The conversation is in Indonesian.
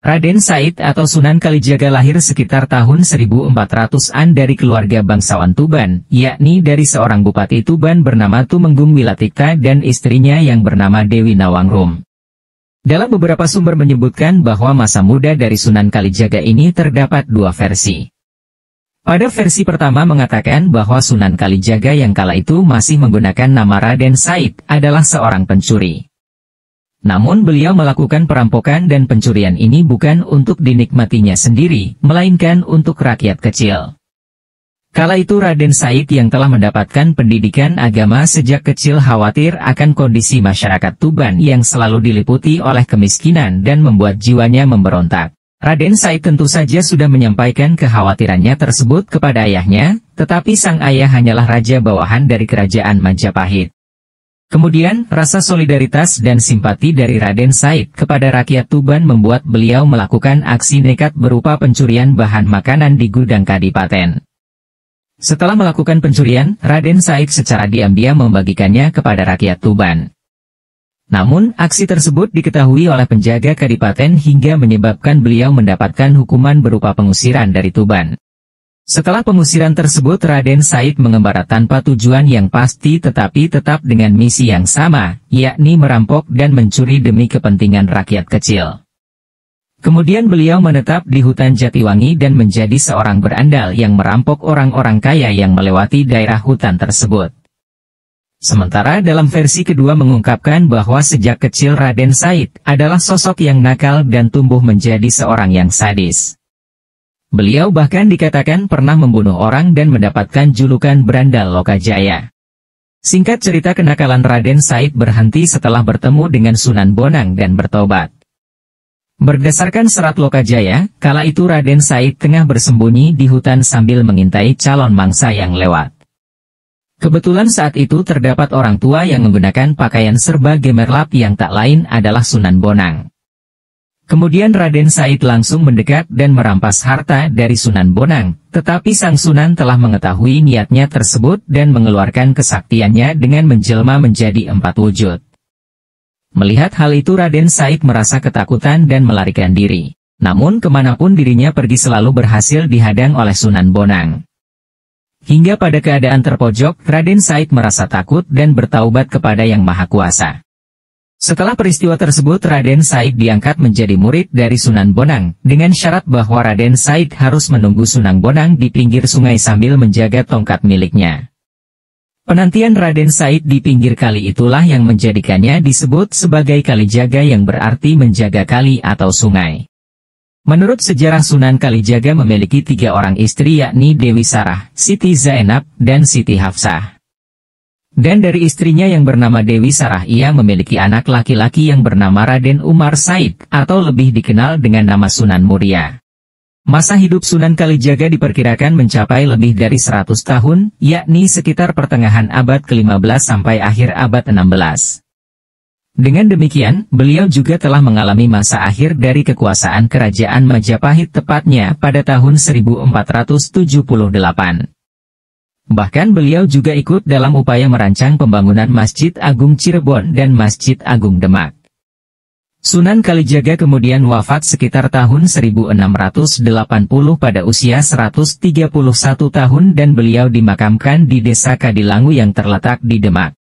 Raden Said atau Sunan Kalijaga lahir sekitar tahun 1400-an dari keluarga bangsawan Tuban, yakni dari seorang bupati Tuban bernama Tumenggung Wilatika dan istrinya yang bernama Dewi Nawangrum. Dalam beberapa sumber menyebutkan bahwa masa muda dari Sunan Kalijaga ini terdapat dua versi. Pada versi pertama mengatakan bahwa Sunan Kalijaga yang kala itu masih menggunakan nama Raden Said adalah seorang pencuri. Namun beliau melakukan perampokan dan pencurian ini bukan untuk dinikmatinya sendiri, melainkan untuk rakyat kecil. Kala itu Raden Said yang telah mendapatkan pendidikan agama sejak kecil khawatir akan kondisi masyarakat Tuban yang selalu diliputi oleh kemiskinan dan membuat jiwanya memberontak. Raden Said tentu saja sudah menyampaikan kekhawatirannya tersebut kepada ayahnya, tetapi sang ayah hanyalah raja bawahan dari kerajaan Majapahit. Kemudian, rasa solidaritas dan simpati dari Raden Said kepada rakyat Tuban membuat beliau melakukan aksi nekat berupa pencurian bahan makanan di gudang kadipaten. Setelah melakukan pencurian, Raden Said secara diam-diam membagikannya kepada rakyat Tuban. Namun, aksi tersebut diketahui oleh penjaga kadipaten hingga menyebabkan beliau mendapatkan hukuman berupa pengusiran dari Tuban. Setelah pengusiran tersebut Raden Said mengembara tanpa tujuan yang pasti tetapi tetap dengan misi yang sama, yakni merampok dan mencuri demi kepentingan rakyat kecil. Kemudian beliau menetap di hutan Jatiwangi dan menjadi seorang berandal yang merampok orang-orang kaya yang melewati daerah hutan tersebut. Sementara dalam versi kedua mengungkapkan bahwa sejak kecil Raden Said adalah sosok yang nakal dan tumbuh menjadi seorang yang sadis. Beliau bahkan dikatakan pernah membunuh orang dan mendapatkan julukan Berandal Lokajaya. Singkat cerita kenakalan Raden Said berhenti setelah bertemu dengan Sunan Bonang dan bertobat. Berdasarkan serat Lokajaya, kala itu Raden Said tengah bersembunyi di hutan sambil mengintai calon mangsa yang lewat. Kebetulan saat itu terdapat orang tua yang menggunakan pakaian serba gemerlap yang tak lain adalah Sunan Bonang. Kemudian Raden Said langsung mendekat dan merampas harta dari Sunan Bonang, tetapi Sang Sunan telah mengetahui niatnya tersebut dan mengeluarkan kesaktiannya dengan menjelma menjadi empat wujud. Melihat hal itu Raden Said merasa ketakutan dan melarikan diri. Namun kemanapun dirinya pergi selalu berhasil dihadang oleh Sunan Bonang. Hingga pada keadaan terpojok, Raden Said merasa takut dan bertaubat kepada Yang Maha Kuasa. Setelah peristiwa tersebut Raden Said diangkat menjadi murid dari Sunan Bonang, dengan syarat bahwa Raden Said harus menunggu Sunan Bonang di pinggir sungai sambil menjaga tongkat miliknya. Penantian Raden Said di pinggir kali itulah yang menjadikannya disebut sebagai kali jaga yang berarti menjaga kali atau sungai. Menurut sejarah Sunan Kalijaga memiliki tiga orang istri yakni Dewi Sarah, Siti Zainab, dan Siti Hafsah. Dan dari istrinya yang bernama Dewi Sarah ia memiliki anak laki-laki yang bernama Raden Umar Said, atau lebih dikenal dengan nama Sunan Muria. Masa hidup Sunan Kalijaga diperkirakan mencapai lebih dari 100 tahun, yakni sekitar pertengahan abad ke-15 sampai akhir abad ke 16. Dengan demikian, beliau juga telah mengalami masa akhir dari kekuasaan Kerajaan Majapahit tepatnya pada tahun 1478. Bahkan beliau juga ikut dalam upaya merancang pembangunan Masjid Agung Cirebon dan Masjid Agung Demak. Sunan Kalijaga kemudian wafat sekitar tahun 1680 pada usia 131 tahun dan beliau dimakamkan di desa Kadilangu yang terletak di Demak.